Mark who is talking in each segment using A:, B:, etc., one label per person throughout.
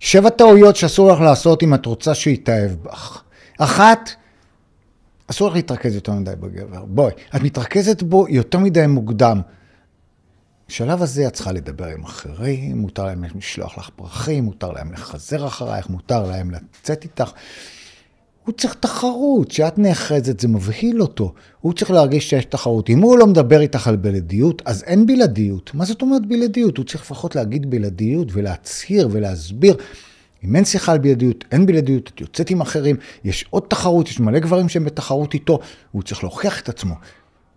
A: שבע טעויות שאסור לך לעשות אם את רוצה שהוא יתאהב בך. אחת, אסור לך להתרכז יותר מדי בגבר. בואי, את מתרכזת בו יותר מדי מוקדם. בשלב הזה את צריכה לדבר עם אחרים, מותר להם לשלוח לך פרחים, מותר להם לחזר אחרייך, מותר להם לצאת איתך. הוא צריך תחרות, שאת נאחזת זה מבהיל אותו, הוא צריך להרגיש שיש תחרות. אם הוא לא מדבר איתך על בלעדיות, אז אין בלעדיות. מה זאת אומרת בלעדיות? הוא צריך לפחות להגיד בלעדיות ולהצהיר ולהסביר. אם אין שיחה על בלעדיות, אין בלעדיות, את יוצאת עם אחרים, יש עוד תחרות, יש מלא גברים שהם בתחרות איתו, הוא צריך להוכיח את עצמו,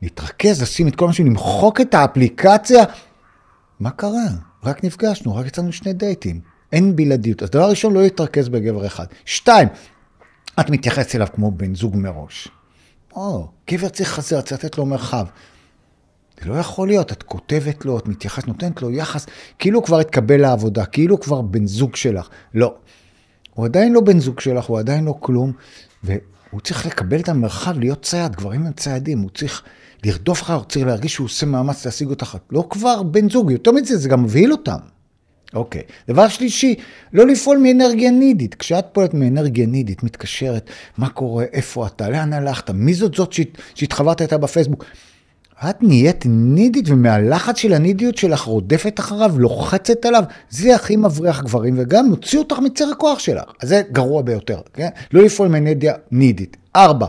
A: להתרכז, לשים את כל משהו, למחוק את האפליקציה. מה קרה? רק נפגשנו, רק יצאנו שני דייטים. אין בלעדיות. אז דבר ראשון, לא להתרכז בגבר אחד. שתיים, את מתייחסת אליו כמו בן זוג מראש. או, גבר צריך חזר, צריך לתת לו מרחב. זה לא יכול להיות, את כותבת לו, את מתייחסת, נותנת לו יחס, כאילו כבר התקבל לעבודה, כאילו כבר בן זוג שלך. לא. הוא עדיין לא בן זוג שלך, הוא עדיין לא כלום, והוא צריך לקבל את המרחב, להיות צייד, גברים הם ציידים, הוא צריך לרדוף לך, הוא צריך להרגיש שהוא עושה מאמץ להשיג אותך. לא כבר בן זוג, יותר מזה, זה גם מבהיל אותם. אוקיי. דבר שלישי, לא לפעול מאנרגיה נידית. כשאת פועלת מאנרגיה נידית, מתקשרת, מה קורה, איפה אתה, לאן הלכת, מי זאת זאת שהתחברת איתה בפייסבוק. את נהיית נידית, ומהלחץ של הנידיות שלך רודפת אחריו, לוחצת עליו, זה הכי מבריח גברים, וגם מוציא אותך מצר הכוח שלך. אז זה גרוע ביותר, כן? לא לפעול מאנרגיה נידית. ארבע,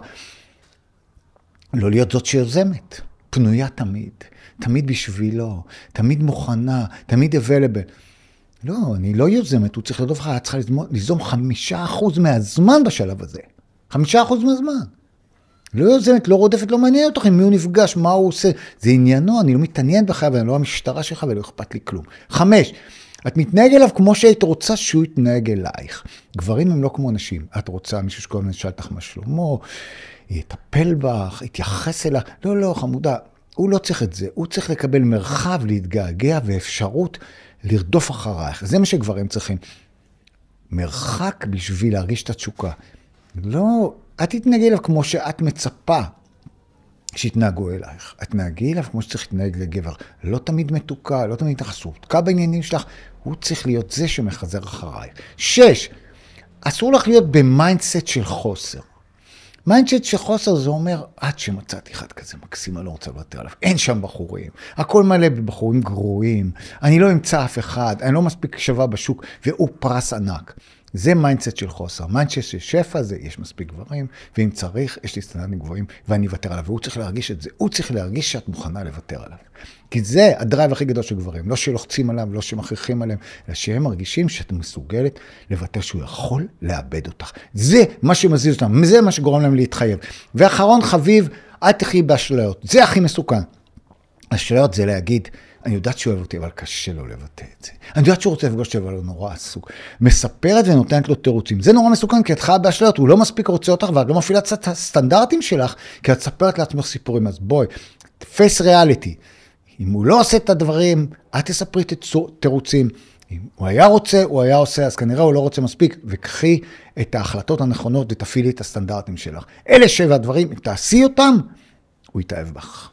A: לא להיות זאת שיוזמת, פנויה תמיד, תמיד בשבילו, תמיד מוכנה, תמיד available. לא, אני לא יוזמת, הוא צריך לרדוף לך, את צריכה ליזום חמישה אחוז מהזמן בשלב הזה. חמישה אחוז מהזמן. לא יוזמת, לא רודפת, לא מעניין אותך עם מי הוא נפגש, מה הוא עושה. זה עניינו, אני לא מתעניין בך, ואני לא המשטרה שלך ולא אכפת לי כלום. חמש, את מתנהג אליו כמו שהיית רוצה שהוא יתנהג אלייך. גברים הם לא כמו נשים. את רוצה מישהו שכל הזמן ישאל אותך מה שלמה, יטפל בך, יתייחס אליך. לא, לא, חמודה, הוא לא צריך את זה. הוא צריך לקבל מרחב להתגעגע ואפשרות לרדוף אחרייך, זה מה שגברים צריכים. מרחק בשביל להרגיש את התשוקה. לא, את תתנהגי אליו כמו שאת מצפה שיתנהגו אלייך. את תתנהגי אליו כמו שצריך להתנהג לגבר. לא תמיד מתוקה, לא תמיד תחסותקה בעניינים שלך, הוא צריך להיות זה שמחזר אחרייך. שש, אסור לך להיות במיינדסט של חוסר. מיינדשט של חוסר זה אומר, עד שמצאתי אחד כזה מקסים, אני לא רוצה לוותר עליו. אין שם בחורים, הכל מלא בבחורים גרועים, אני לא אמצא אף אחד, אני לא מספיק שווה בשוק, והוא פרס ענק. זה מיינדסט של חוסר. מיינדסט של שפע זה, יש מספיק גברים, ואם צריך, יש לי סטנדרטים גבוהים, ואני אוותר עליו. והוא צריך להרגיש את זה. הוא צריך להרגיש שאת מוכנה לוותר עליו. כי זה הדרייב הכי גדול של גברים. לא שלוחצים עליו, לא שמכריחים עליהם, אלא שהם מרגישים שאת מסוגלת לוותר שהוא יכול לאבד אותך. זה מה שמזיז אותם, זה מה שגורם להם להתחייב. ואחרון חביב, אל תחי באשליות. זה הכי מסוכן. אשליות זה להגיד, אני יודעת שהוא אוהב אותי, אבל קשה לו לבטא את זה. אני יודעת שהוא רוצה לפגוש אותי, אבל הוא נורא עסוק. מספרת ונותנת לו תירוצים. זה נורא מסוכן, כי את חיה באשליות, הוא לא מספיק רוצה אותך, ואת לא מפעילה את הסטנדרטים שלך, כי את מספרת לעצמך סיפורים. אז בואי, פייס ריאליטי. אם הוא לא עושה את הדברים, את תספרי את התירוצים. אם הוא היה רוצה, הוא היה עושה, אז כנראה הוא לא רוצה מספיק, וקחי את ההחלטות הנכונות ותפעילי את הסטנדרטים שלך. אלה שבע הדברים, אם תעשי אותם, הוא יתאהב בך.